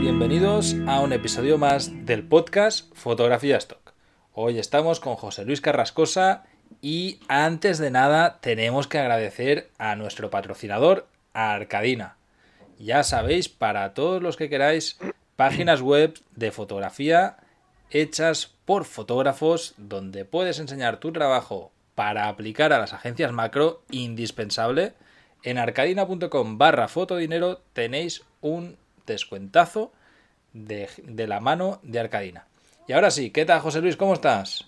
bienvenidos a un episodio más del podcast Fotografía Stock. Hoy estamos con José Luis Carrascosa y antes de nada tenemos que agradecer a nuestro patrocinador, Arcadina. Ya sabéis, para todos los que queráis, páginas web de fotografía hechas por fotógrafos donde puedes enseñar tu trabajo para aplicar a las agencias macro indispensable. En arcadina.com barra fotodinero tenéis un descuentazo de, la mano de Arcadina. Y ahora sí, ¿qué tal, José Luis? ¿Cómo estás?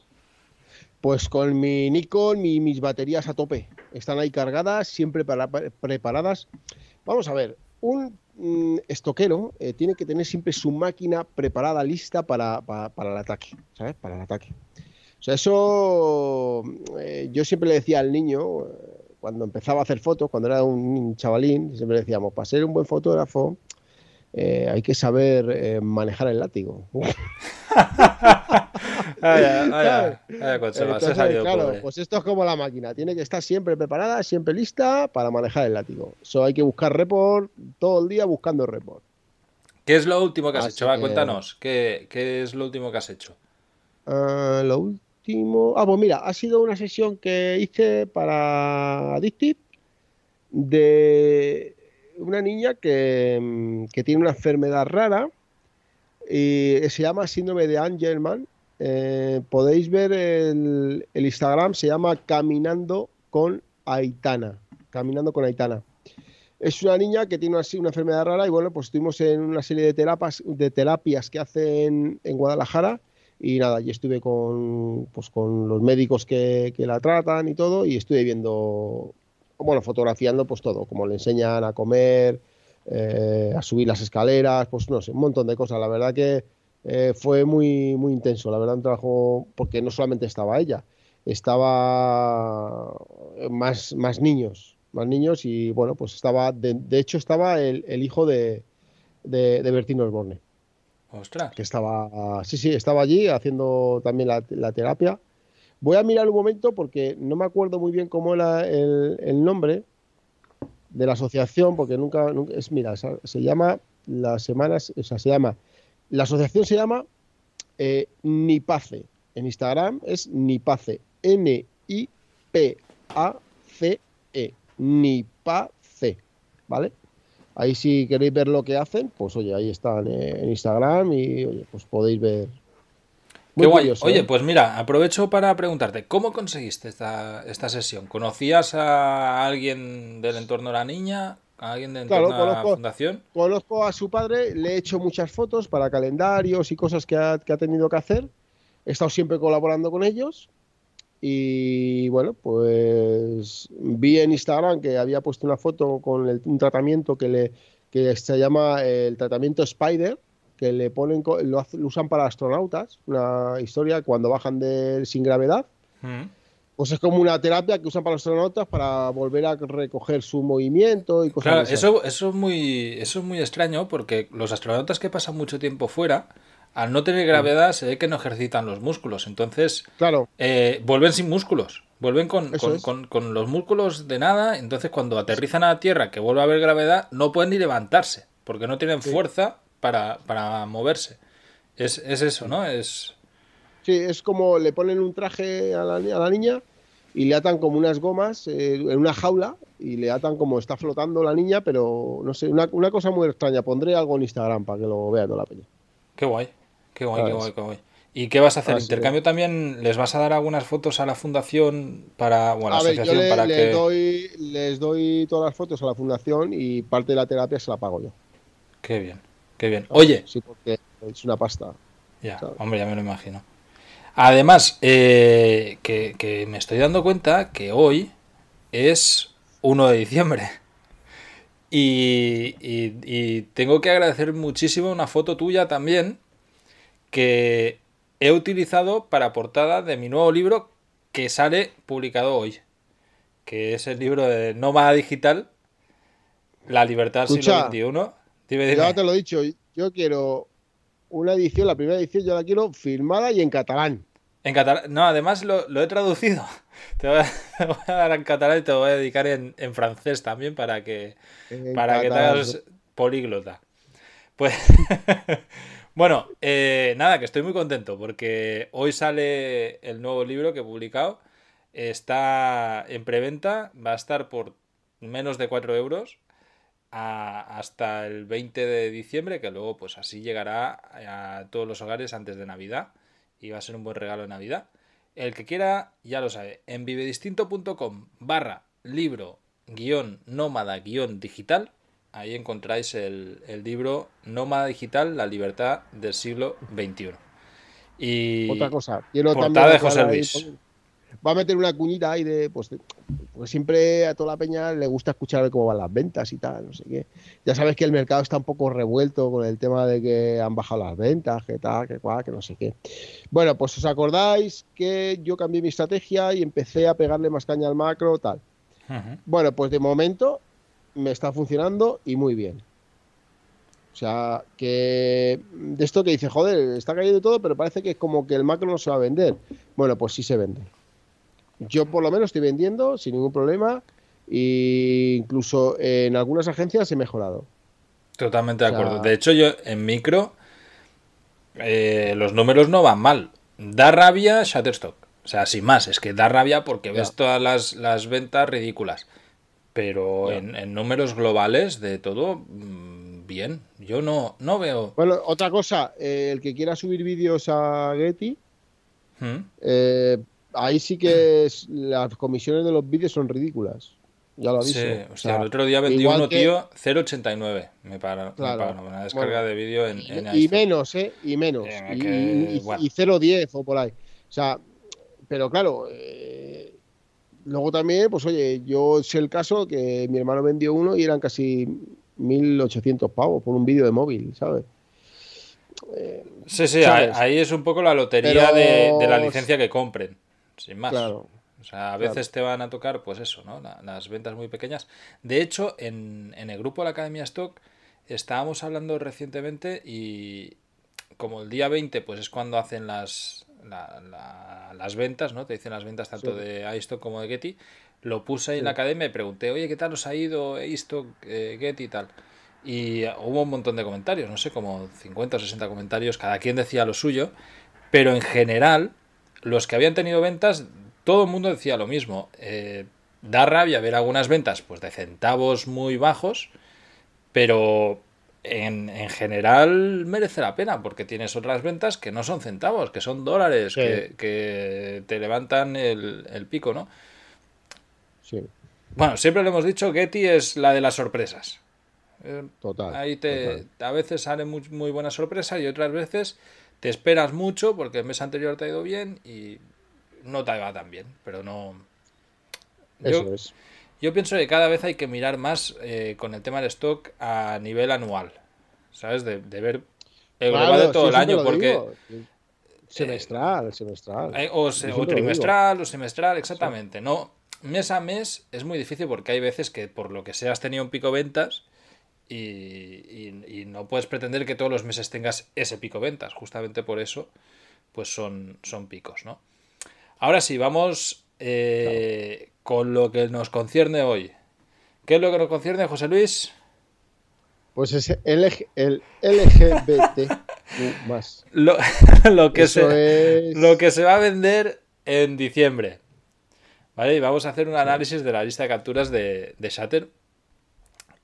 Pues con mi Nikon y mis baterías a tope. Están ahí cargadas, siempre para, preparadas. Vamos a ver, un mm, estoquero eh, tiene que tener siempre su máquina preparada, lista para, el ataque, ¿sabes? Para el ataque. O sea, eso eh, yo siempre le decía al niño, eh, cuando empezaba a hacer fotos, cuando era un chavalín, siempre le decíamos, para ser un buen fotógrafo eh, hay que saber eh, manejar el látigo. claro, pues esto es como la máquina, tiene que estar siempre preparada, siempre lista para manejar el látigo. Eso hay que buscar report todo el día buscando report. ¿Qué es lo último que has hecho? cuéntanos, ¿qué, es lo último que has hecho? Ah, lo último. Ah, pues mira, ha sido una sesión que hice para Addictive de una niña mm, que, tiene una enfermedad rara y eh, se llama síndrome de Angelman. Eh, podéis ver el, el, Instagram, se llama Caminando con Aitana. Caminando con Aitana. Es una niña que tiene una, una enfermedad rara y bueno, pues estuvimos en una serie de terapias, de terapias que hacen en Guadalajara y nada, y estuve con, pues con los médicos que, que la tratan y todo y estuve viendo bueno, fotografiando pues todo, como le enseñan a comer, eh, a subir las escaleras, pues no sé, un montón de cosas. La verdad que eh, fue muy, muy intenso, la verdad un trabajo, porque no solamente estaba ella, estaba más, más niños, más niños y bueno, pues estaba, de, hecho estaba el, el hijo de, de, Bertino Osborne. Ostras. Que estaba, sí, sí, estaba allí haciendo también la, la terapia Voy a mirar un momento porque no me acuerdo muy bien cómo era el, nombre de la asociación, porque nunca, es, mira, se, llama las semanas, o sea, se llama, la asociación se llama eh, Nipace. En Instagram es Nipace, N-I-P-A-C-E, Nipace, ¿vale? Ahí si queréis ver lo que hacen, pues oye, ahí están eh, en Instagram y oye, pues podéis ver, Oye, ¿eh? pues mira, aprovecho para preguntarte, ¿cómo conseguiste esta, sesión? ¿Conocías a alguien del entorno de la niña? ¿A alguien del conozco, de la fundación? Conozco a su padre, le he hecho muchas fotos para calendarios y cosas que ha, tenido que hacer. He estado siempre colaborando con ellos. Y bueno, pues vi en Instagram que había puesto una foto con un tratamiento que, le, que se llama el tratamiento Spider, que le ponen, lo, usan para astronautas, una historia cuando bajan de, sin gravedad. Mm. Pues es como una terapia que usan para astronautas para volver a recoger su movimiento y cosas claro, Eso, es muy, eso es muy extraño porque los astronautas que pasan mucho tiempo fuera, al no tener mm. gravedad, se ve que no ejercitan los músculos. Entonces, claro. Eh, vuelven sin músculos. Vuelven con, con, los músculos de nada. Entonces, cuando aterrizan a la Tierra, que vuelve a haber gravedad, no pueden ni levantarse porque no tienen fuerza para, para moverse. Es, eso, ¿no? Es... Sí, es como le ponen un traje a la, niña y le atan como unas gomas eh, en una jaula y le atan como está flotando la niña, pero no sé, una, una cosa muy extraña. Pondré algo en Instagram para que lo vean toda la peña. Qué guay, qué guay, qué guay, ¿Y qué vas a hacer? Ah, ¿Intercambio también? ¿Les vas a dar algunas fotos a la fundación para, bueno, a asociación ver, yo les Doy, les doy todas las fotos a la fundación y parte de la terapia se la pago yo. Qué bien. Qué bien. Oye. Sí, porque es una pasta. Ya, hombre, ya me lo imagino. Además, eh, que, me estoy dando cuenta que hoy es 1 de diciembre. Y, tengo que agradecer muchísimo una foto tuya también que he utilizado para portada de mi nuevo libro que sale publicado hoy, que es el libro de Nómada Digital, La Libertad del Siglo XXI. Ya te lo he dicho, yo quiero una edición, la primera edición yo la quiero firmada y en catalán. En catalán. No, además lo, he traducido. Te voy, a, dar en catalán y te voy a dedicar en, francés también para que, para políglota. Pues. bueno, eh, nada, que estoy muy contento porque hoy sale el nuevo libro que he publicado. Está en preventa, va a estar por menos de 4 euros hasta el 20 de diciembre, que luego pues así llegará a todos los hogares antes de Navidad y va a ser un buen regalo de Navidad. El que quiera ya lo sabe, en vivedistinto.com barra libro guión nómada guión digital, ahí encontráis el, el, libro Nómada Digital, la libertad del siglo XXI. Y Otra cosa, y portada de José Luis va a meter una cuñita ahí pues, de, pues, siempre a toda la peña le gusta escuchar cómo van las ventas y tal, no sé qué. Ya sabes que el mercado está un poco revuelto con el tema de que han bajado las ventas, que tal, que cual, que no sé qué. Bueno, pues os acordáis que yo cambié mi estrategia y empecé a pegarle más caña al macro, tal. Bueno, pues de momento me está funcionando y muy bien. O sea, que de esto que dice, joder, está cayendo todo, pero parece que es como que el macro no se va a vender. Bueno, pues sí se vende. Yo por lo menos estoy vendiendo sin ningún problema e incluso en algunas agencias he mejorado. Totalmente de acuerdo. De hecho, yo en micro eh, los números no van mal. Da rabia Shutterstock. O sea, sin más, es que da rabia porque ves todas las, ventas ridículas. Pero en, números globales de todo, mm, bien. Yo no, no veo. Bueno, otra cosa, eh, el que quiera subir vídeos a Getty, ¿Mm? eh, ahí sí que las comisiones de los vídeos son ridículas. Ya lo aviso. Sí, o sea, el otro día vendí uno, tío, 0,89 me pagaron, una descarga de vídeo en, Y, este. menos, ¿eh? Y menos. Eh, y, y 0,10 o por ahí. O sea, pero claro, eh, luego también, pues oye, yo sé el caso que mi hermano vendió uno y eran casi 1.800 pavos por un vídeo de móvil, ¿sabes? sí, sí, Ahí, es un poco la lotería de la licencia que compren sin más. Claro. O sea, a veces te van a tocar, pues eso, ¿no? las ventas muy pequeñas. De hecho, en, el grupo de la Academia Stock estábamos hablando recientemente y como el día 20, pues es cuando hacen las, las ventas, ¿no? Te dicen las ventas tanto de iStock como de Getty. Lo puse ahí en la academia y pregunté, oye, ¿qué tal os ha ido iStock, eh, Getty y tal? Y hubo un montón de comentarios, no sé, como 50 o 60 comentarios, cada quien decía lo suyo, pero en general los que habían tenido ventas, todo el mundo decía lo mismo. Eh, da rabia ver algunas ventas pues de centavos muy bajos, pero en, general merece la pena porque tienes otras ventas que no son centavos, que son dólares, que, te levantan el, pico, ¿no? Sí. Bueno, siempre le hemos dicho, Getty es la de las sorpresas. Total. Ahí te, a veces sale muy, buena sorpresa y otras veces te esperas mucho porque el mes anterior te ha ido bien y no te va tan bien, pero no... yo, es. Yo pienso que cada vez hay que mirar más eh, con el tema del stock a nivel anual, ¿sabes? De, ver el de todo el año, porque... Semestral, eh, semestral. Eh, o, trimestral, o semestral, exactamente. No, mes a mes es muy difícil porque hay veces que por lo que sea has tenido un pico ventas y, no puedes pretender que todos los meses tengas ese pico ventas. Justamente por eso, pues son, son picos, ¿no? Ahora sí, vamos eh, con lo que nos concierne hoy. ¿Qué es lo que nos concierne, José Luis? Pues es el, el LGBT más. Lo, que se, lo que se va a vender en diciembre. ¿Vale? Y vamos a hacer un análisis de la lista de capturas de, de Shatter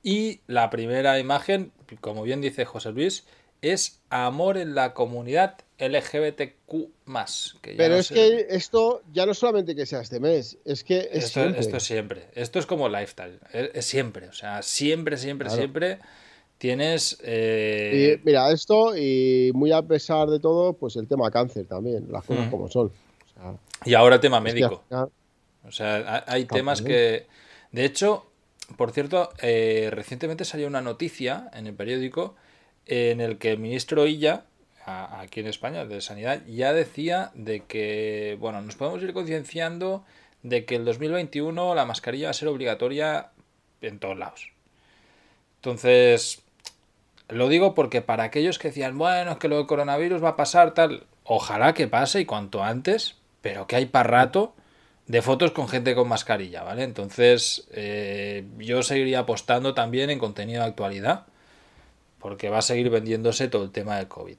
y la primera imagen, como bien dice José Luis, es amor en la comunidad LGBTQ. Pero es que esto ya no solamente que sea este mes, es que esto, siempre. Esto es siempre. Esto es como lifestyle. Es, siempre. O sea, siempre, siempre, siempre tienes. Eh, mira, esto, y muy a pesar de todo, pues el tema cáncer también, las cosas como son. y ahora tema médico. O sea, hay temas que. De hecho, por cierto, eh, recientemente salió una noticia en el periódico en el que el ministro Illa, aquí en España, de Sanidad, ya decía de que, bueno, nos podemos ir concienciando de que el 2021 la mascarilla va a ser obligatoria en todos lados. Entonces, lo digo porque para aquellos que decían, bueno, es que lo del coronavirus va a pasar tal, ojalá que pase y cuanto antes, pero que hay para rato de fotos con gente con mascarilla, ¿vale? Entonces eh, yo seguiría apostando también en contenido de actualidad, porque va a seguir vendiéndose todo el tema del COVID.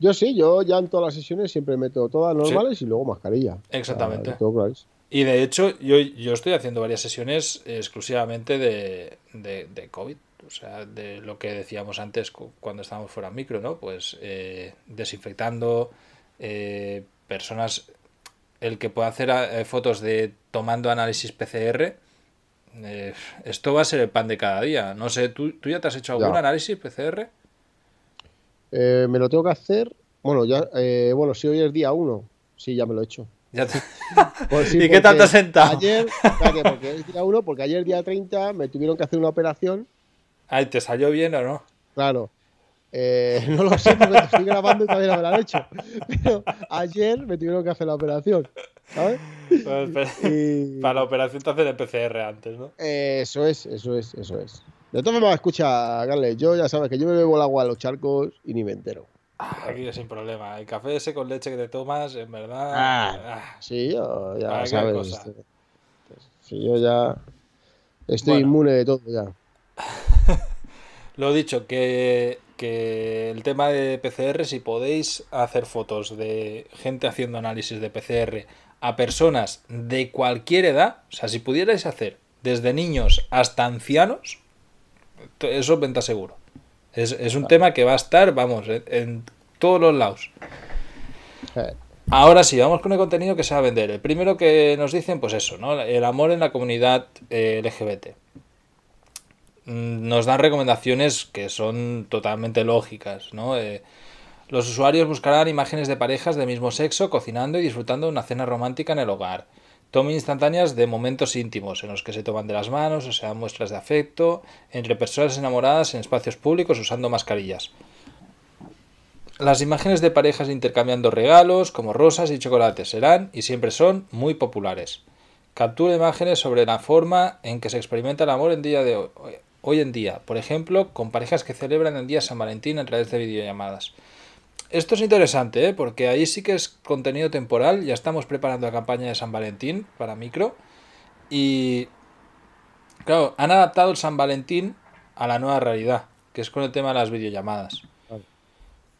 Yo sí, yo ya en todas las sesiones siempre meto todas normales y luego mascarilla. Exactamente. y de hecho, yo, estoy haciendo varias sesiones exclusivamente de, COVID. O sea, de lo que decíamos antes cuando estábamos fuera micro, ¿no? Pues eh, desinfectando eh, personas el que pueda hacer eh, fotos de tomando análisis PCR, eh, esto va a ser el pan de cada día. No sé, ¿tú, ya te has hecho algún análisis PCR? Eh, me lo tengo que hacer. Bueno, ya, bueno, si hoy es día 1, sí, ya me lo he hecho. Pues ¿Y qué tanto sentado? Ayer, porque es día porque ayer día 30 me tuvieron que hacer una operación. Ay, ¿te salió bien o no? Claro. Eh, no lo sé porque estoy grabando y todavía no me lo han hecho. Pero ayer me tuvieron que hacer la operación. ¿Sabes? Para la operación te hacen el PCR antes, ¿no? eso es, eso es, eso es. De todas formas, escucha, Carles, yo ya sabes que yo me bebo el agua a los charcos y ni me entero. Ah, aquí aquí sin problema. El café ese con leche que te tomas, en verdad. Ah. Ah. sí, yo ya sabes. Este, sí, yo ya estoy inmune de todo ya. Lo he dicho, que el tema de PCR, si podéis hacer fotos de gente haciendo análisis de PCR a personas de cualquier edad, o sea, si pudierais hacer desde niños hasta ancianos, eso venta seguro. Es, un tema que va a estar, vamos, en, todos los lados. Eh. Ahora sí, vamos con el contenido que se va a vender. El primero que nos dicen, pues eso, ¿no? El amor en la comunidad eh, LGBT. Mm, nos dan recomendaciones que son totalmente lógicas, ¿no? Eh, los usuarios buscarán imágenes de parejas del mismo sexo cocinando y disfrutando de una cena romántica en el hogar. Tome instantáneas de momentos íntimos en los que se toman de las manos o se dan muestras de afecto entre personas enamoradas en espacios públicos usando mascarillas. Las imágenes de parejas intercambiando regalos como rosas y chocolates serán y siempre son muy populares. Captura imágenes sobre la forma en que se experimenta el amor en día de hoy, hoy en día, por ejemplo, con parejas que celebran el día San Valentín a través de videollamadas. Esto es interesante, ¿eh? porque ahí sí que es contenido temporal, ya estamos preparando la campaña de San Valentín para micro y, claro, han adaptado el San Valentín a la nueva realidad, que es con el tema de las videollamadas.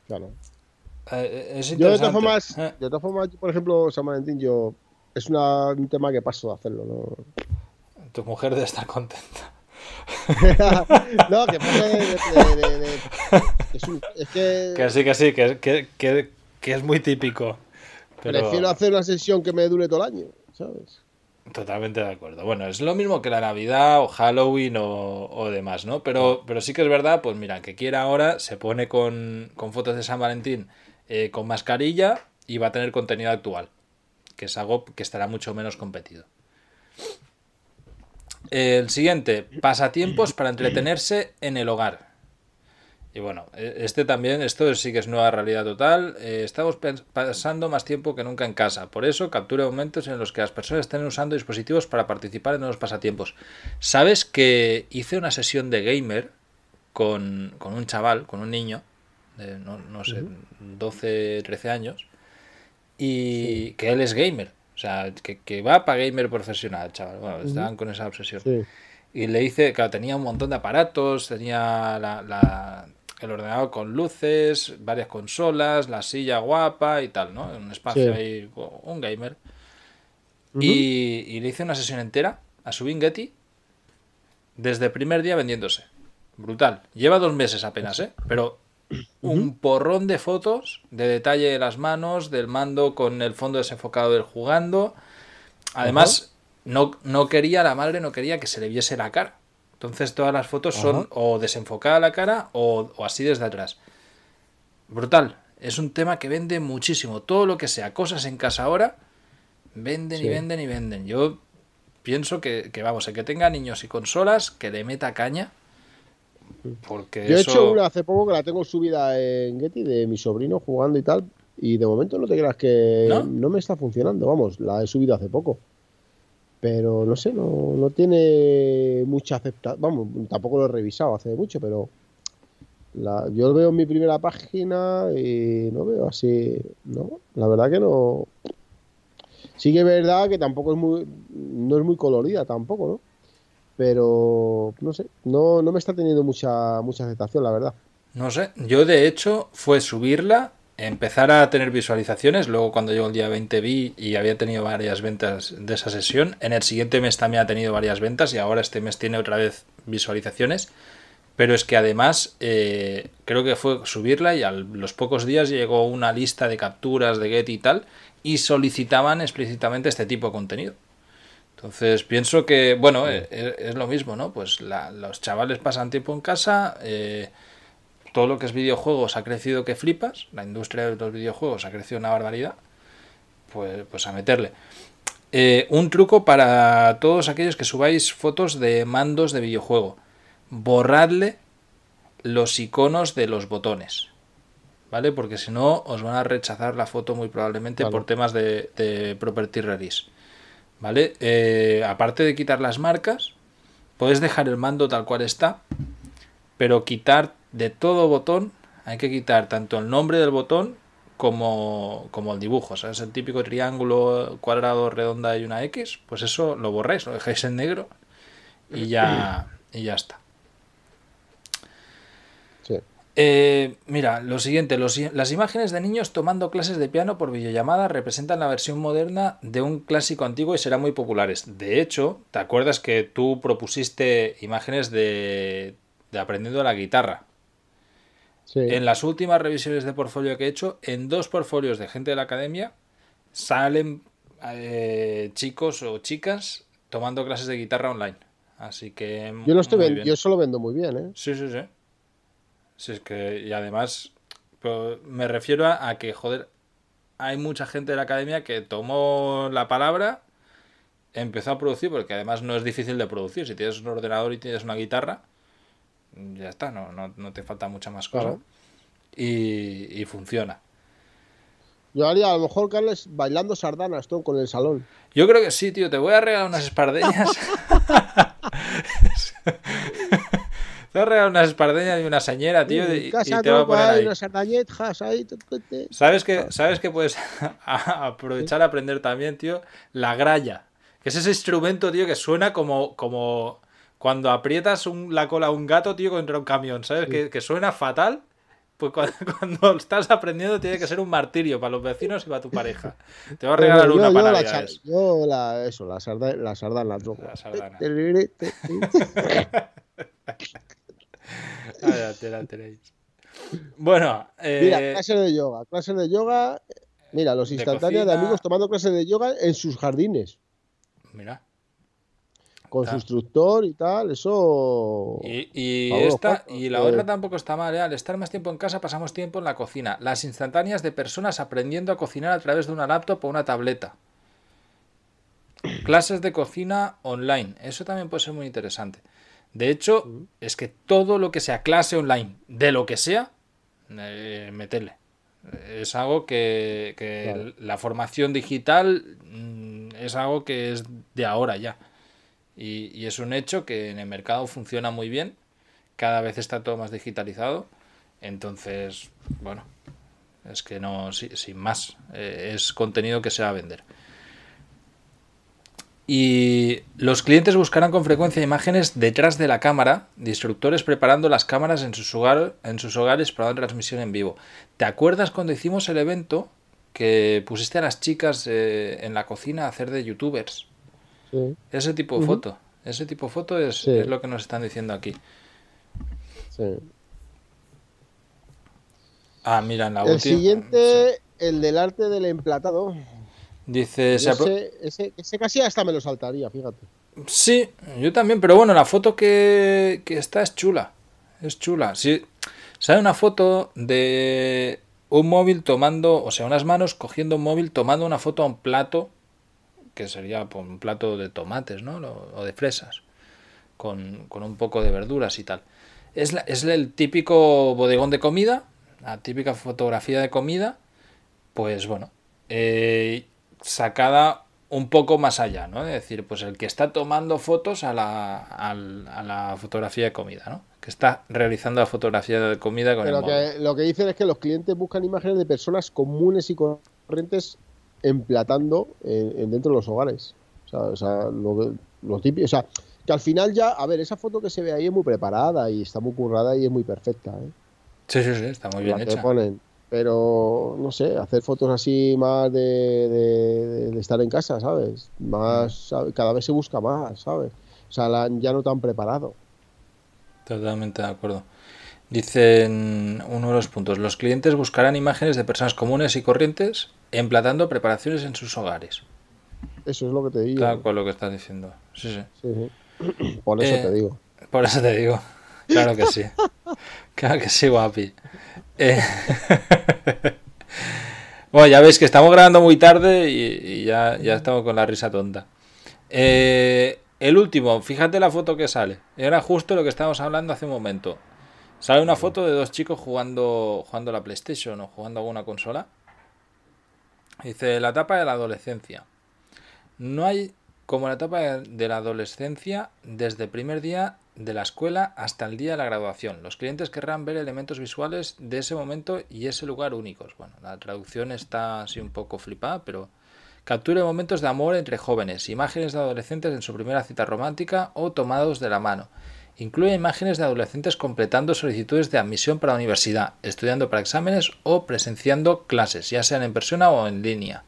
Claro. Eh, eh, yo de todas formas, eh. por ejemplo, San Valentín, yo es un tema que paso a hacerlo. Tu mujer debe estar contenta. no, que es, que es muy típico. Prefiero hacer una sesión que me dure todo el año, ¿sabes? Totalmente de acuerdo. Bueno, es lo mismo que la Navidad o Halloween o, demás, ¿no? Pero, pero sí que es verdad, pues mira, que quiera ahora se pone con, fotos de San Valentín eh, con mascarilla y va a tener contenido actual, que es algo que estará mucho menos competido. El siguiente, pasatiempos para entretenerse en el hogar. Y bueno, e-, este también, esto sí que es nueva realidad total. Eh, estamos pasando más tiempo que nunca en casa. Por eso captura momentos en los que las personas estén usando dispositivos para participar en nuevos pasatiempos. ¿Sabes que hice una sesión de gamer con, un chaval, con un niño, de no, sé, 12, 13 años, y que él es gamer? sea, que, va para gamer profesional, chaval. Bueno, estaban con esa obsesión. Y le hice, claro, tenía un montón de aparatos, tenía el ordenador con luces, varias consolas, la silla guapa y tal, ¿no? Un espacio ahí, un gamer. y, le hice una sesión entera a su Getty desde el primer día vendiéndose. Brutal. Lleva dos meses apenas, ¿eh? Pero un porrón de fotos de detalle de las manos, del mando con el fondo desenfocado del jugando. Además, no, no quería, la madre no quería que se le viese la cara. Entonces todas las fotos son o desenfocada la cara o, así desde atrás. Brutal. Es un tema que vende muchísimo. Todo lo que sea, cosas en casa ahora, venden y venden y venden. Yo pienso que, que vamos, el que tenga niños y consolas, que le meta caña, porque Yo he hecho una hace poco que la tengo subida en Getty de mi sobrino jugando y tal. Y de momento no te creas que no, me está funcionando. Vamos, la he subido hace poco. Pero no sé, no, no tiene mucha aceptación. Vamos, tampoco lo he revisado hace mucho, pero yo lo veo en mi primera página y no veo así. No, la verdad que no. Sí que es verdad que tampoco es muy. No es muy colorida tampoco, ¿no? pero no sé, no, no me está teniendo mucha, mucha aceptación, la verdad. No sé, yo de hecho fue subirla, empezar a tener visualizaciones, luego cuando llegó el día 20 vi y había tenido varias ventas de esa sesión, en el siguiente mes también ha tenido varias ventas y ahora este mes tiene otra vez visualizaciones, pero es que además eh, creo que fue subirla y a los pocos días llegó una lista de capturas de Getty y tal y solicitaban explícitamente este tipo de contenido. Entonces pienso que, bueno, eh, eh, es, lo mismo, ¿no? Pues los chavales pasan tiempo en casa, eh, todo lo que es videojuegos ha crecido que flipas, la industria de los videojuegos ha crecido una barbaridad, pues, pues a meterle. un truco para todos aquellos que subáis fotos de mandos de videojuego. Borradle los iconos de los botones. ¿Vale? Porque si no, os van a rechazar la foto muy probablemente por temas de, de property release. ¿vale? Eh, aparte de quitar las marcas, puedes dejar el mando tal cual está, pero quitar de todo botón, hay que quitar tanto el nombre del botón como, el dibujo, es El típico triángulo, cuadrado, redonda y una X, pues eso lo borréis, lo dejáis en negro y ya, y ya está. Eh, mira, lo siguiente, las imágenes de niños tomando clases de piano por videollamada representan la versión moderna de un clásico antiguo y serán muy populares. De hecho, ¿te acuerdas que tú propusiste imágenes de, de aprendiendo la guitarra? Sí. En las últimas revisiones de portfolio que he hecho, en dos portfolios de gente de la academia, salen eh, chicos o chicas tomando clases de guitarra online. Así que. Yo, lo estoy yo solo vendo muy bien, ¿eh? Sí, sí, sí es que, y además, me refiero a, que, joder, hay mucha gente de la academia que tomó la palabra, empezó a producir, porque además no es difícil de producir. Si tienes un ordenador y tienes una guitarra, ya está, no, te falta mucha más cosa. Y, funciona. Yo haría a lo mejor, Carles, bailando sardanas tú con el salón. Yo creo que sí, tío. Te voy a regalar unas espardeñas. Te regalar una espardeña y una sañera, tío, y, te va a poner ahí. ¿Sabes que ah. sabes que puedes aprovechar a aprender también, tío, la gralla, que es ese instrumento, tío, que suena como como cuando aprietas la cola a un gato, tío, contra un camión, ¿sabes? Que, suena fatal. Pues cuando, estás aprendiendo tiene que ser un martirio para los vecinos y para tu pareja. Te va a regalar una para la Yo la, eso, la sardana, la sardana. La Bueno, mira, eh, clases de yoga, clases de yoga. Mira, los instantáneos de, amigos tomando clases de yoga en sus jardines. Mira. Con su instructor y tal, eso. Y, esta, y la otra eh. tampoco está mal, ¿eh? Al estar más tiempo en casa, pasamos tiempo en la cocina. Las instantáneas de personas aprendiendo a cocinar a través de una laptop o una tableta. Clases de cocina online. Eso también puede ser muy interesante. De hecho, es que todo lo que sea clase online, de lo que sea, eh, Es algo que, la formación digital mm, es algo que es de ahora ya. Y, es un hecho que en el mercado funciona muy bien. Cada vez está todo más digitalizado. Entonces, bueno, es que no, sin más. Eh, es contenido que se va a vender. Y los clientes buscarán con frecuencia imágenes detrás de la cámara, de instructores preparando las cámaras en sus, hogares para dar transmisión en vivo. ¿Te acuerdas cuando hicimos el evento que pusiste a las chicas eh, en la cocina a hacer de youtubers? Sí. Ese tipo de foto. Ese tipo de foto es, lo que nos están diciendo aquí. Ah, mira, en la El siguiente, el del arte del emplatado. Dice. Ese, casi hasta me lo saltaría, fíjate. Sí, yo también, pero bueno, la foto que, está es chula. Es chula. Sí, sale una foto de un móvil tomando, o sea, unas manos cogiendo un móvil, tomando una foto a un plato, que sería pues, un plato de tomates, ¿no? O de fresas, con, un poco de verduras y tal. Es, es el típico bodegón de comida, la típica fotografía de comida, pues bueno. Eh, sacada un poco más allá, ¿no? Es decir, pues el que está tomando fotos a la, a la fotografía de comida, ¿no? Que está realizando la fotografía de comida con el móvil. Lo que dicen es que los clientes buscan imágenes de personas comunes y corrientes emplatando en, dentro de los hogares. O sea, lo, típico, o sea, que al final ya, a ver, esa foto que se ve ahí es muy preparada y está muy currada y es muy perfecta, ¿eh? Sí, sí, sí, está muy bien hecha pero no sé, hacer fotos así más de, estar en casa, ¿sabes? Más, cada vez se busca más, ¿sabes? O sea, ya no tan preparado. Totalmente de acuerdo. Dicen uno de los puntos, los clientes buscarán imágenes de personas comunes y corrientes emplatando preparaciones en sus hogares. Eso es lo que te digo. claro, con lo que estás diciendo. Sí, sí. Por eso eh, te digo. Por eso te digo. Claro que sí. claro que sí, guapi. Eh, bueno, ya veis que estamos grabando muy tarde y, ya, estamos con la risa tonta. Eh, el último, fíjate la foto que sale. Era justo lo que estábamos hablando hace un momento. Sale una foto de dos chicos jugando, jugando la PlayStation o jugando alguna consola. Dice, la etapa de la adolescencia. No hay como la etapa de la adolescencia desde el primer día de la escuela hasta el día de la graduación. Los clientes querrán ver elementos visuales de ese momento y ese lugar únicos. Bueno, la traducción está así un poco flipada, pero capture momentos de amor entre jóvenes, imágenes de adolescentes en su primera cita romántica o tomados de la mano. Incluye imágenes de adolescentes completando solicitudes de admisión para la universidad, estudiando para exámenes o presenciando clases, ya sean en persona o en línea.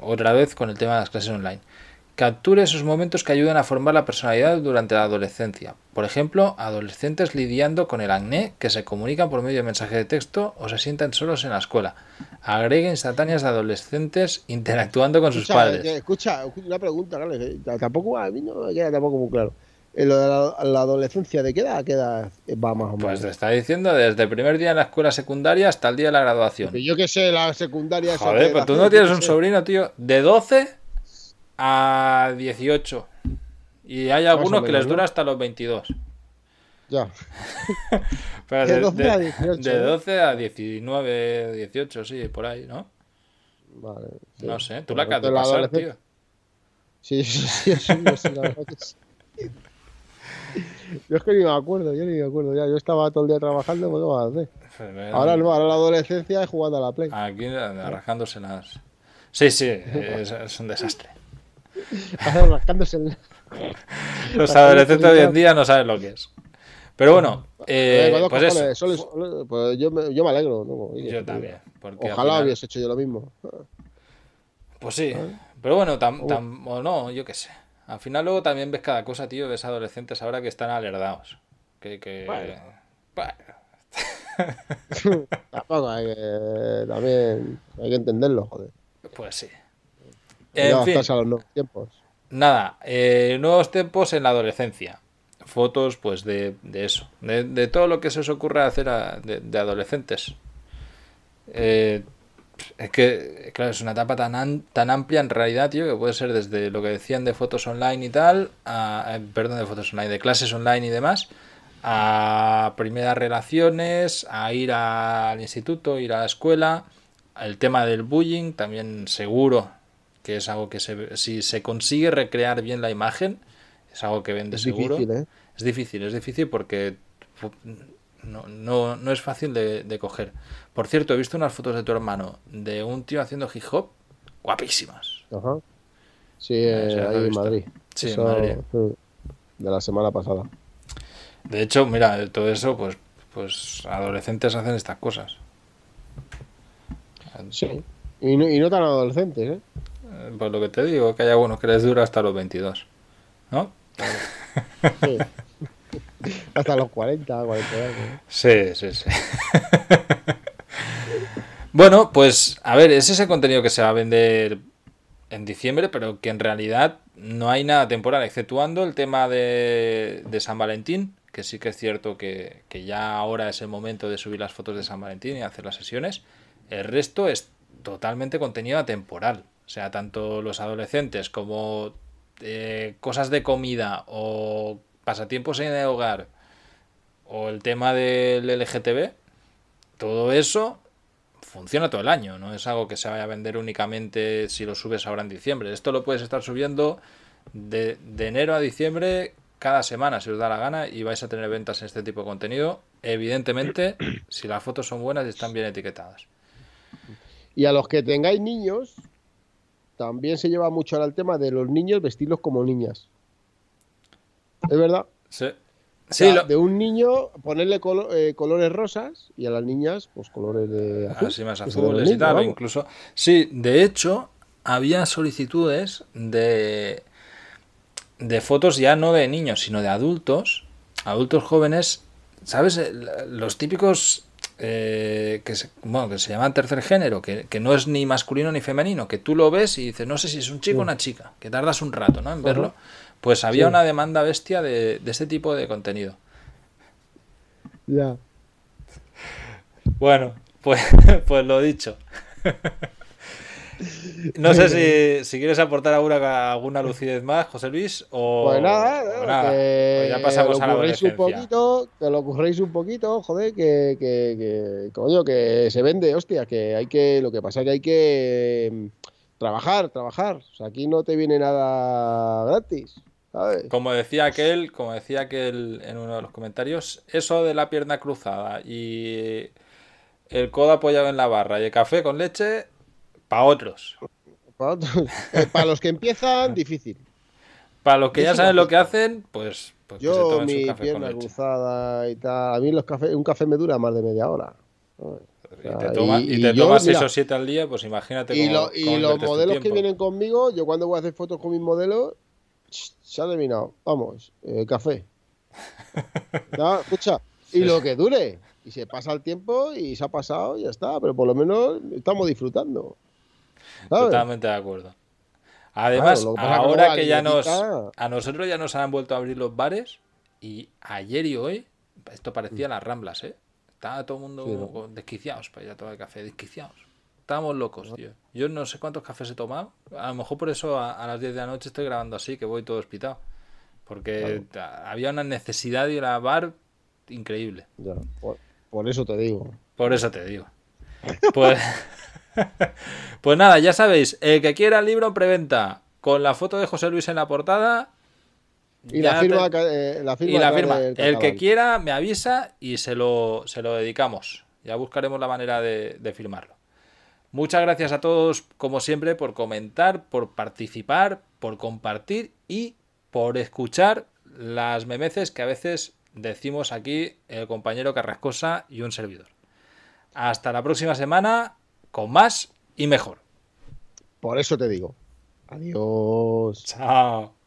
Otra vez con el tema de las clases online. Capture esos momentos que ayudan a formar la personalidad durante la adolescencia. Por ejemplo, adolescentes lidiando con el acné que se comunican por medio de mensajes de texto o se sientan solos en la escuela. Agregue instantáneas de adolescentes interactuando con sus padres. escucha, una pregunta, ¿vale? Tampoco a mí no me queda tampoco muy claro. Eh, lo de la, adolescencia de qué edad, qué va más o menos? Pues te está diciendo desde el primer día en la escuela secundaria hasta el día de la graduación. yo qué sé, la secundaria... Joder, pero tú no tienes un sobrino, tío, de 12 a 18. Y hay algunos que les dura hasta los 22. Ya. de, 12 a 18, de 12 ¿eh? a 19, 18, sí, por ahí, ¿no? Vale. No sé, tú la acabas de pasar, tío. Sí, sí, sí, Yo es que ni me acuerdo, yo ni me acuerdo. yo estaba todo el día trabajando, pues no hacer. Ahora la adolescencia es jugando a la play. Aquí eh, arrajándose las. Sí, sí, es un desastre. Los adolescentes hoy en día no saben lo que es. Pero bueno, eh, eh, pues, eh, pues yo, me, yo, me, alegro. ¿no? Ojalá hubieses hecho yo lo mismo. Pues sí. Pero bueno, o no, yo qué sé. Al final luego también ves cada cosa, tío. Ves adolescentes ahora que están alerdados. Que... que... Tampoco hay que... También hay que entenderlo, joder. Pues sí. En fin, los nuevos tiempos. Nada, eh, nuevos tiempos en la adolescencia. Fotos, pues, de, eso. De, todo lo que se os ocurra hacer de, adolescentes. Eh, es que, claro, es una etapa tan, tan amplia en realidad, tío, que puede ser desde lo que decían de fotos online y tal, eh, perdón, de fotos online, de clases online y demás, a primeras relaciones, a ir al instituto, ir a la escuela, el tema del bullying, también seguro que es algo que se, si se consigue recrear bien la imagen, es algo que vende seguro. ¿eh? Es difícil, es difícil porque no, es fácil de, coger. Por cierto, he visto unas fotos de tu hermano de un tío haciendo hip hop guapísimas. Ajá. Sí, eh, en Madrid. Sí, De la semana pasada. De hecho, mira, todo eso, pues, pues adolescentes hacen estas cosas. Sí. Y no, y no tan adolescentes, ¿eh? Eh, por pues lo que te digo, que hay algunos que les dura hasta los 22, ¿no? Sí. hasta los 40, 40 años. Sí, sí, sí. bueno, pues a ver, es ese contenido que se va a vender en diciembre, pero que en realidad no hay nada temporal, exceptuando el tema de, San Valentín, que sí que es cierto que, que, ya ahora es el momento de subir las fotos de San Valentín y hacer las sesiones. El resto es totalmente contenido atemporal. O sea, tanto los adolescentes como eh, cosas de comida o pasatiempos en el hogar o el tema del LGTB, todo eso funciona todo el año, no es algo que se vaya a vender únicamente si lo subes ahora en diciembre. Esto lo puedes estar subiendo de, de, enero a diciembre cada semana si os da la gana y vais a tener ventas en este tipo de contenido, evidentemente si las fotos son buenas y están bien etiquetadas. Y a los que tengáis niños, también se lleva mucho ahora el tema de los niños vestirlos como niñas. ¿Es verdad? Sí. De un niño ponerle eh, colores rosas y a las niñas, pues colores de azul. Así más azules y tal, incluso. Sí, de hecho, había solicitudes de, de fotos ya no de niños, sino de adultos, adultos jóvenes. ¿Sabes? Eh, los típicos eh, que, se, llama tercer género, que, no es ni masculino ni femenino, que tú lo ves y dices, no sé si es un chico o mm. una chica, que tardas un rato ¿no? en verlo, pues había una demanda bestia de, este tipo de contenido. Ya. Bueno, pues, pues lo dicho. No sé si, quieres aportar alguna, lucidez más, José Luis, o. Pues nada, pues ya pasamos lo ocurréis a la un poquito, que lo ocurréis un poquito, joder, que, se vende, hostia, que hay que. Lo que pasa es que hay que em, trabajar, trabajar. aquí no te viene nada gratis. Como decía aquel, como decía aquel en uno de los comentarios, eso de la pierna cruzada y el codo apoyado en la barra y el café con leche para otros. Para eh, los que empiezan, difícil. Para los que ya saben lo que hacen, pues. pues yo, se mi su café pierna cruzada y tal. A mí los café, un café me dura más de media hora. y te, tomas 6 o 7 al día, pues imagínate. Y, cómo, y los modelos que vienen conmigo, yo cuando voy a hacer fotos con mis modelos, se ha terminado. Vamos, eh, café. y lo que dure. Y se pasa el tiempo y se ha pasado y ya está. Pero por lo menos estamos disfrutando. Totalmente de acuerdo. Además, ahora que, ya nos. A nosotros ya nos han vuelto a abrir los bares. Y ayer y hoy, esto parecía mm. las ramblas, ¿eh? Estaba todo el mundo desquiciados para ir a tomar café, desquiciados. Estábamos locos, tío. Yo no sé cuántos cafés he tomado. A lo mejor por eso a, las 10 de la noche estoy grabando así, que voy todo hospitado. Porque había una necesidad de ir a bar increíble. por, por, eso te digo. Por eso te digo. Pues, pues nada, ya sabéis, el que quiera el libro en preventa con la foto de José Luis en la portada. Y la firma, eh, El que quiera me avisa y se lo, se lo dedicamos. Ya buscaremos la manera de, de firmarlo. Muchas gracias a todos, como siempre, por comentar, por participar, por compartir y por escuchar las memeces que a veces decimos aquí el compañero Carrascosa y un servidor. Hasta la próxima semana más y mejor. Por eso te digo. Adiós. Chao.